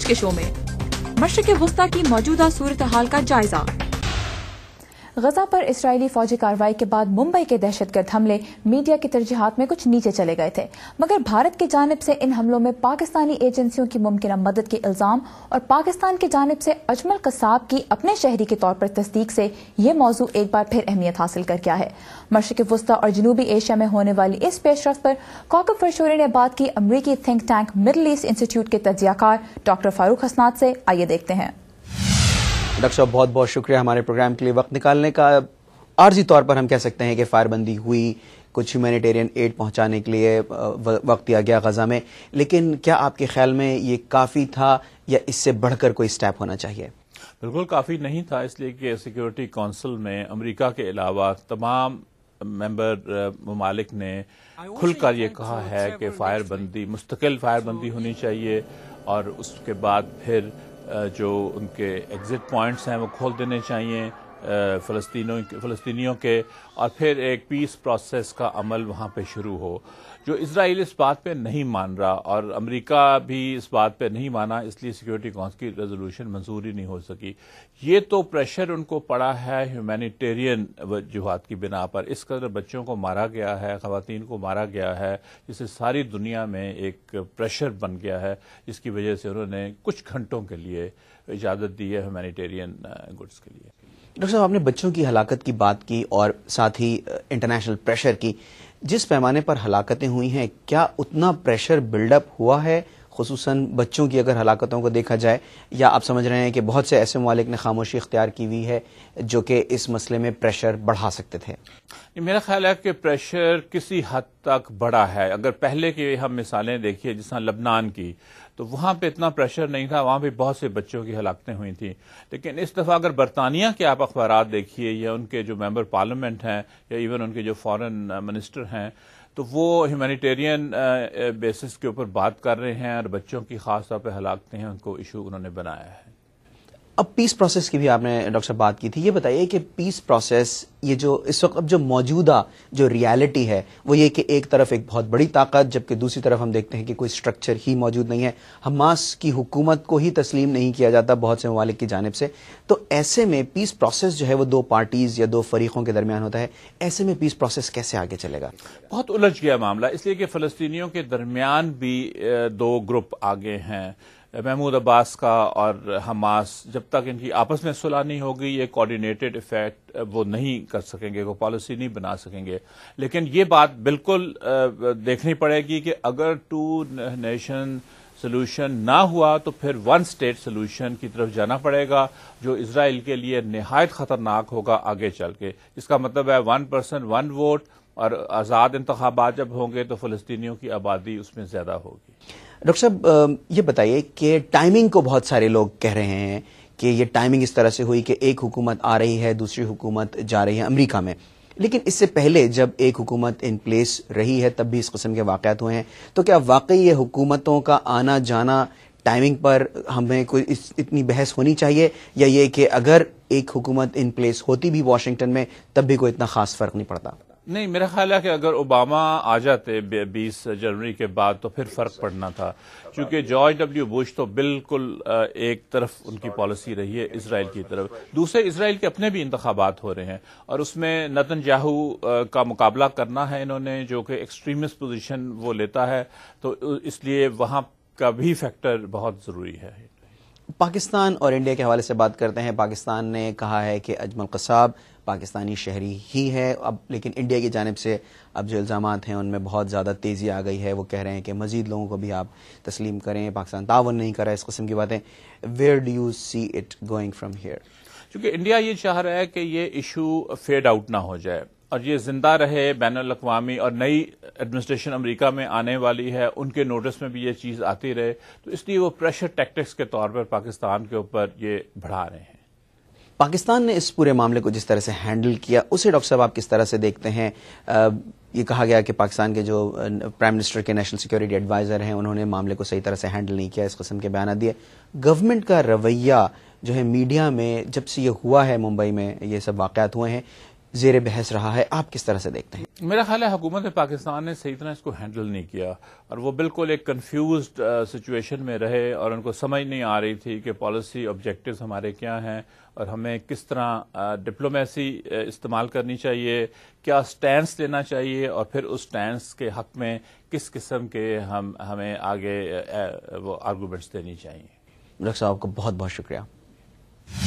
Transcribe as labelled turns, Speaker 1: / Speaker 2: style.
Speaker 1: आज के शो में मशरक वस्ता की मौजूदा सूरत हाल का जायजा गजा पर इसराइली फौजी कार्रवाई के बाद मुंबई के दहशतगर्द हमले मीडिया की तरजीहत में कुछ नीचे चले गए थे मगर भारत की जानब से इन हमलों में पाकिस्तानी एजेंसियों की मुमकिन मदद के इल्ज़ाम और पाकिस्तान की जानब से अजमल कसाब की अपने शहरी के तौर पर तस्दीक से यह मौजू एक बार फिर अहमियत हासिल कर गया है मशरक वस्ती और जनूबी एशिया में होने वाली इस पेशरफ पर कौकब फरशोरी ने बात की अमरीकी think tank Middle East Institute के तजियाकार डॉक्टर फारूक हसनाथ से आइए देखते हैं डॉक्टर साहब बहुत बहुत शुक्रिया हमारे प्रोग्राम के लिए वक्त निकालने का आर्जी तौर पर हम कह सकते हैं कि फायरबंदी हुई कुछ ह्यूमेटेरियन एड पहुंचाने के लिए वक्त दिया गया गज़ा में लेकिन क्या आपके ख्याल में ये काफ़ी था या इससे बढ़कर कोई स्टेप होना चाहिए
Speaker 2: बिल्कुल काफ़ी नहीं था इसलिए कि सिक्योरिटी काउंसिल में अमरीका के अलावा तमाम मेंबर ममालिक ने खुलकर ये कहा है कि फायरबंदी मुस्तकिल फायरबंदी होनी चाहिए और उसके बाद फिर जो उनके एग्ज़िट पॉइंट्स हैं वो खोल देने चाहिए फ़लस्तीनों फ़लस्तीनियों के और फिर एक पीस प्रोसेस का अमल वहाँ पर शुरू हो जो इसराइल इस बात पर नहीं मान रहा और अमरीका भी इस बात पर नहीं माना इसलिए सिक्योरिटी काउंसिल की रेजोल्यूशन मंजूर ही नहीं हो सकी ये तो प्रेशर उनको पड़ा है ह्यूमैनिटेरियन वजूहत की बिना पर इस कदर बच्चों को मारा गया है खातन को मारा गया है जिससे सारी दुनिया में एक प्रेशर बन गया है जिसकी वजह से उन्होंने कुछ घंटों के लिए इजाज़त दी है ह्यूमैनिटेरियन गुड्स के लिए
Speaker 1: डॉक्टर साहब आपने बच्चों की हलाकत की बात की और साथ ही इंटरनेशनल प्रेशर की जिस पैमाने पर हलाकतें हुई हैं क्या उतना प्रेशर बिल्डअप हुआ है खसूस बच्चों की अगर हलाकतों को देखा जाए या आप समझ रहे हैं कि बहुत से ऐसे ममालिक ने खामोशी इख्तियार की हुई है जो कि इस मसले में प्रेशर बढ़ा सकते थे
Speaker 2: मेरा ख्याल है कि प्रेशर किसी हद तक बढ़ा है अगर पहले की हम मिसालें देखिए जिस लबनान की तो वहां पर इतना प्रेशर नहीं था वहां पर बहुत से बच्चों की हलाकतें हुई थी लेकिन इस दफ़ा अगर बरतानिया के आप अखबार देखिए या उनके जो मेम्बर पार्लियामेंट हैं या इवन उनके जो फॉरन मिनिस्टर हैं तो वो ह्यूमैनिटेरियन बेसिस uh, uh, के ऊपर बात कर रहे हैं और बच्चों की खासतौर पर हलाकते हैं उनको इशू उन्होंने बनाया है
Speaker 1: अब पीस प्रोसेस की भी आपने डॉक्टर साहब बात की थी ये बताइए कि पीस प्रोसेस ये जो इस वक्त अब जो मौजूदा जो रियलिटी है वो ये कि एक तरफ एक बहुत बड़ी ताकत जबकि दूसरी तरफ हम देखते हैं कि कोई स्ट्रक्चर ही मौजूद नहीं है हमास की हुकूमत को ही तस्लीम नहीं किया जाता बहुत से ममालिक की जानब से तो ऐसे में पीस प्रोसेस जो है वो दो पार्टीज़ या दो फरीकों के दरमियान होता है ऐसे में पीस प्रोसेस कैसे आगे चलेगा
Speaker 2: बहुत उलझ गया मामला इसलिए कि फ़लस्तियों के दरमियान भी दो ग्रुप आगे हैं महमूद अब्बास का और हमास जब तक इनकी आपस में सुलह नहीं होगी ये कोऑर्डिनेटेड इफेक्ट वो नहीं कर सकेंगे वो पॉलिसी नहीं बना सकेंगे लेकिन ये बात बिल्कुल देखनी पड़ेगी कि अगर टू नेशन सोल्यूशन ना हुआ तो फिर वन स्टेट सोल्यूशन की तरफ जाना पड़ेगा जो इसराइल के लिए नहायत खतरनाक होगा आगे चल के इसका मतलब है वन पर्सन वन वोट और आज़ाद इंतबात जब होंगे तो फ़लस्तियों की आबादी उसमें ज़्यादा होगी
Speaker 1: डॉक्टर साहब ये बताइए कि टाइमिंग को बहुत सारे लोग कह रहे हैं कि ये टाइमिंग इस तरह से हुई कि एक हुकूमत आ रही है दूसरी हुकूमत जा रही है अमरीका में लेकिन इससे पहले जब एक हुकूमत इन प्लेस रही है तब भी इस किस्म के वाक़त हुए हैं तो क्या वाकई ये हुकूमतों का आना जाना टाइमिंग पर हमें कोई इतनी बहस होनी चाहिए या ये कि अगर एक हुकूमत इन प्लेस होती भी वाशिंगटन में तब भी कोई इतना खास फ़र्क नहीं पड़ता
Speaker 2: नहीं मेरा ख्याल है कि अगर ओबामा आ जाते बीस जनवरी के बाद तो फिर फर्क पड़ना था क्योंकि जॉर्ज डब्ल्यू बुश तो बिल्कुल एक तरफ उनकी पॉलिसी रही है इसराइल की तरफ दूसरे इसराइल के अपने भी इंतबात हो रहे हैं और उसमें नतन जाहू का मुकाबला करना है इन्होंने जो कि एक्सट्रीमिस्ट पोजिशन वो लेता है तो इसलिए वहां का भी फैक्टर बहुत जरूरी है
Speaker 1: पाकिस्तान और इंडिया के हवाले से बात करते हैं पाकिस्तान ने कहा है कि अजमल कसाब पाकिस्तानी शहरी ही है अब लेकिन इंडिया की जानब से अब जो इल्ज़ाम हैं उनमें बहुत ज़्यादा तेज़ी आ गई है वो कह रहे हैं कि मज़ीद लोगों को भी आप तस्लीम करें पाकिस्तान तावन नहीं करा इस कस्म की बातें where do you see it going from here
Speaker 2: चूंकि इंडिया ये चाह रहा है कि ये इशू फेड आउट ना हो जाए और ये जिंदा रहे बैन अवी और नई एडमिनिस्ट्रेशन अमेरिका में आने वाली है उनके नोटिस में भी ये चीज़ आती रहे तो इसलिए वो प्रेशर टैक्टिक्स के तौर पर पाकिस्तान के ऊपर ये बढ़ा रहे हैं
Speaker 1: पाकिस्तान ने इस पूरे मामले को जिस तरह से हैंडल किया उसे डॉक्टर साहब आप किस तरह से देखते हैं आ, ये कहा गया कि पाकिस्तान के जो प्राइम मिनिस्टर के नेशनल सिक्योरिटी एडवाइज़र हैं उन्होंने मामले को सही तरह से हैंडल नहीं किया इस कस्म के बयान दिए गवर्नमेंट का रवैया जो है मीडिया में जब से ये हुआ है मुंबई में ये सब वाकत हुए हैं जेर बहस रहा है आप किस तरह से देखते हैं
Speaker 2: मेरा ख्याल है हुकूमत पाकिस्तान ने सही तरह इसको हैंडल नहीं किया और वो बिल्कुल एक कन्फ्यूज सिचुएशन uh, में रहे और उनको समझ नहीं आ रही थी कि पॉलिसी ऑब्जेक्टिव हमारे क्या है और हमें किस तरह डिप्लोमेसी uh, uh, इस्तेमाल करनी चाहिए क्या स्टैंड्स लेना चाहिए और फिर उस स्टैंड के हक में किस किस्म के हम हमें आगे वो आर्गूमेंट्स देनी चाहिए
Speaker 1: डॉक्टर साहब का बहुत बहुत शुक्रिया